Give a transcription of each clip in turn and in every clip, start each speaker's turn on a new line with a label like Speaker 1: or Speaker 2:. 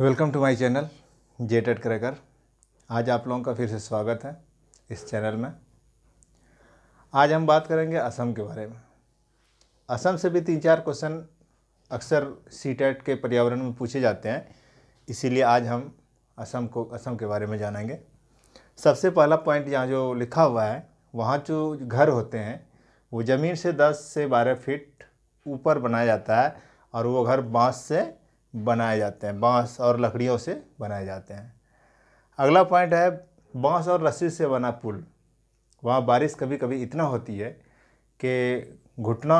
Speaker 1: welcome to my channel J TET cracker आज आप लोगों का फिर से स्वागत है इस चैनल में आज हम बात करेंगे असम के बारे में असम से भी तीन चार क्वेश्चन अक्सर सी टेट e के पर्यावरण में पूछे जाते हैं इसीलिए आज हम असम को असम के बारे में जानेंगे सबसे पहला पॉइंट यहाँ जो लिखा हुआ है वहाँ जो घर होते हैं वो ज़मीन से दस से बारह फिट ऊपर बनाया जाता है और वो घर बाँस से बनाए जाते हैं बांस और लकड़ियों से बनाए जाते हैं अगला पॉइंट है बांस और रस्सी से बना पुल वहाँ बारिश कभी कभी इतना होती है कि घुटना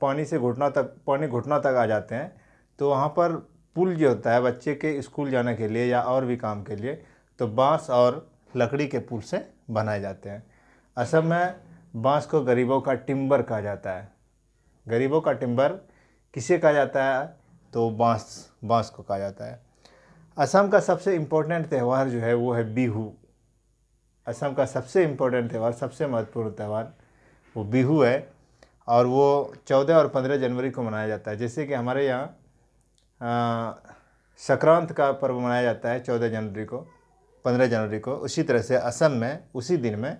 Speaker 1: पानी से घुटना तक पानी घुटना तक आ जाते हैं तो वहाँ पर पुल जो होता है बच्चे के स्कूल जाने के लिए या और भी काम के लिए तो बांस और लकड़ी के पुल से बनाए जाते हैं असम में बांस को गरीबों का टिम्बर कहा जाता है गरीबों का टिम्बर किसे कहा जाता है तो बांस बांस को कहा जाता है असम का सबसे इम्पोर्टेंट त्यौहार जो है वो है बिहू असम का सबसे इम्पोर्टेंट त्यौहार सबसे महत्वपूर्ण त्यौहार वो बिहू है और वो चौदह और पंद्रह जनवरी को मनाया जाता है जैसे कि हमारे यहाँ संक्रांत का पर्व मनाया जाता है चौदह जनवरी को पंद्रह जनवरी को उसी तरह से असम में उसी दिन में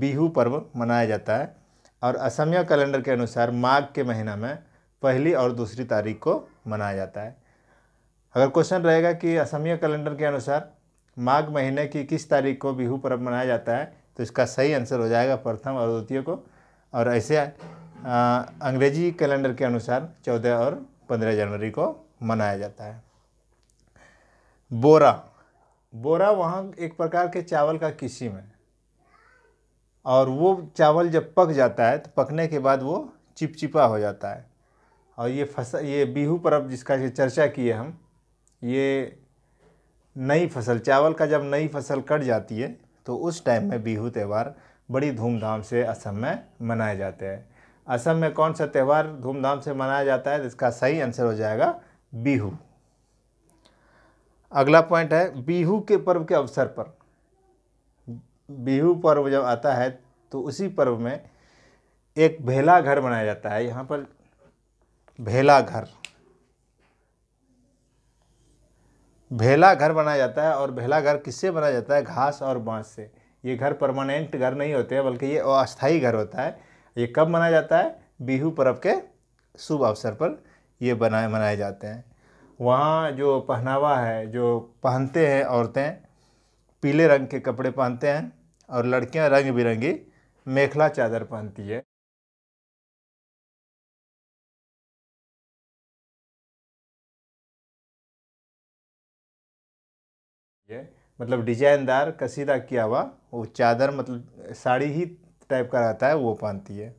Speaker 1: बिहू पर्व मनाया जाता है और असमिया कैलेंडर के अनुसार माघ के महीना में पहली और दूसरी तारीख को मनाया जाता है अगर क्वेश्चन रहेगा कि असमिया कैलेंडर के अनुसार माघ महीने की किस तारीख को बिहू पर्व मनाया जाता है तो इसका सही आंसर हो जाएगा प्रथम और द्वितीय को और ऐसे अंग्रेजी कैलेंडर के अनुसार चौदह और पंद्रह जनवरी को मनाया जाता है बोरा बोरा वहाँ एक प्रकार के चावल का किस्म है और वो चावल जब पक जाता है तो पकने के बाद वो चिपचिपा हो जाता है और ये फसल ये बीहू पर्व जिसका चर्चा किए हम ये नई फसल चावल का जब नई फसल कट जाती है तो उस टाइम में बीहू त्यौहार बड़ी धूमधाम से असम में मनाए जाते हैं असम में कौन सा त्यौहार धूमधाम से मनाया जाता है इसका सही आंसर हो जाएगा बीहू अगला पॉइंट है बीहू के पर्व के अवसर पर बीहू पर्व जब आता है तो उसी पर्व में एक भेला घर बनाया जाता है यहाँ पर भेलाघर भेला घर बनाया जाता है और भेला घर किससे बनाया जाता है घास और बांस से ये घर परमानेंट घर नहीं होते हैं बल्कि ये अस्थाई घर होता है ये कब मनाया जाता है बिहू पर्व के शुभ अवसर पर ये बनाए मनाए जाते हैं वहाँ जो पहनावा है जो पहनते हैं औरतें पीले रंग के कपड़े पहनते हैं और लड़कियाँ रंग बिरंगी मेखला चादर पहनती है मतलब डिजाइनदार कसीदा किया हुआ वो चादर मतलब साड़ी ही टाइप का रहता है वो पहनती है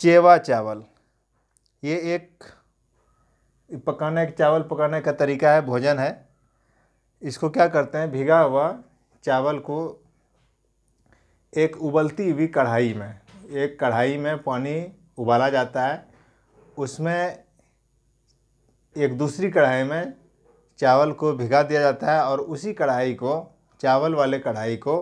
Speaker 1: चेवा चावल ये एक पकाने का चावल पकाने का तरीका है भोजन है इसको क्या करते हैं भिगा हुआ चावल को एक उबलती हुई कढ़ाई में एक कढ़ाई में पानी उबाला जाता है उसमें एक दूसरी कढ़ाई में चावल को भिगा दिया जाता है और उसी कढ़ाई को चावल वाले कढ़ाई को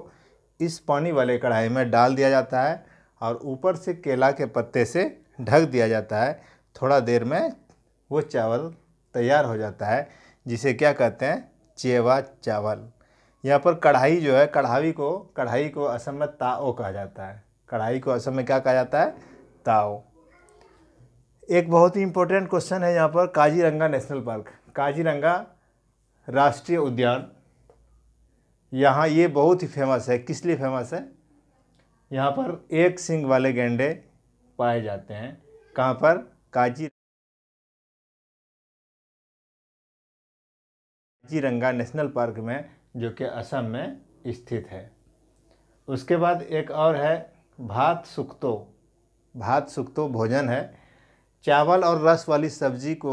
Speaker 1: इस पानी वाले कढ़ाई में डाल दिया जाता है और ऊपर से केला के पत्ते से ढक दिया जाता है थोड़ा देर में वो चावल तैयार हो जाता है जिसे क्या कहते हैं चेवा चावल यहाँ पर कढ़ाई जो है कढ़ाई को कढ़ाई को असम में ताओ कहा जाता है कढ़ाई को असम में क्या कहा जाता है ताओ एक बहुत ही इम्पोर्टेंट क्वेश्चन है यहाँ पर काजीरंगा नेशनल पार्क काजीरंगा राष्ट्रीय उद्यान यहाँ ये बहुत ही फेमस है किस लिए फेमस है यहाँ पर एक सिंग वाले गेंडे पाए जाते हैं कहाँ पर काजी काजीरंगा नेशनल पार्क में जो कि असम में स्थित है उसके बाद एक और है भात सुक्तो भात सुक्तो भोजन है चावल और रस वाली सब्जी को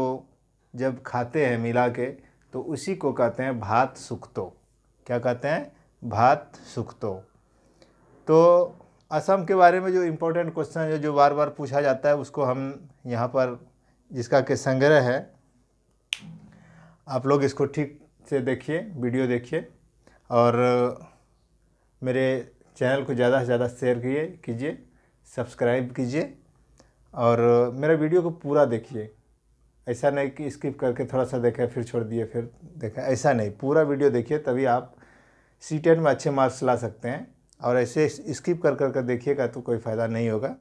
Speaker 1: जब खाते हैं मिला के तो उसी को कहते हैं भात सुखतो क्या कहते हैं भात सुखतो तो असम के बारे में जो इम्पोर्टेंट क्वेश्चन है जो बार बार पूछा जाता है उसको हम यहाँ पर जिसका के संग्रह है आप लोग इसको ठीक से देखिए वीडियो देखिए और मेरे चैनल को ज़्यादा से ज़्यादा शेयर कीजिए सब्सक्राइब कीजिए और मेरे वीडियो को पूरा देखिए ऐसा नहीं कि स्किप करके थोड़ा सा देखा फिर छोड़ दिए फिर देखा ऐसा नहीं पूरा वीडियो देखिए तभी आप सी टेट में अच्छे मार्क्स ला सकते हैं और ऐसे स्किप कर कर कर देखिएगा तो कोई फ़ायदा नहीं होगा